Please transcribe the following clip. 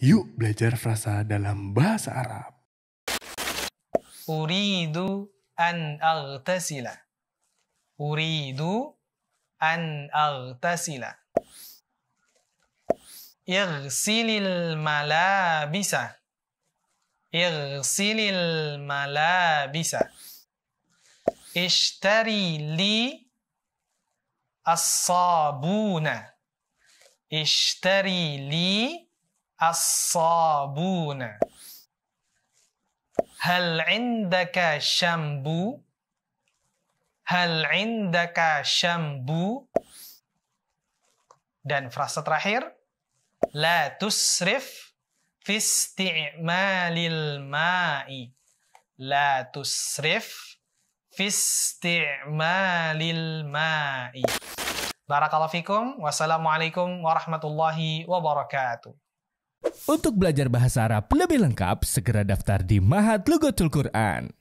Yuk belajar frasa dalam bahasa Arab. Uridu an aghtasila. Uridu an aghtasila. Irsilil malabisa. Irsilil malabisa. Ishtari li as-sabuna. Ishtari li as-sabuna. Hal indaka syambu? Hal indaka syambu? Dan frasa terakhir, la tusrif fi isti'malil ma'i. La tusrif fi isti'malil ma'i. Barakallahu fikum. Wassalamualaikum warahmatullahi wabarakatuh. Untuk belajar bahasa Arab lebih lengkap, segera daftar di Mahat Lugatul Quran.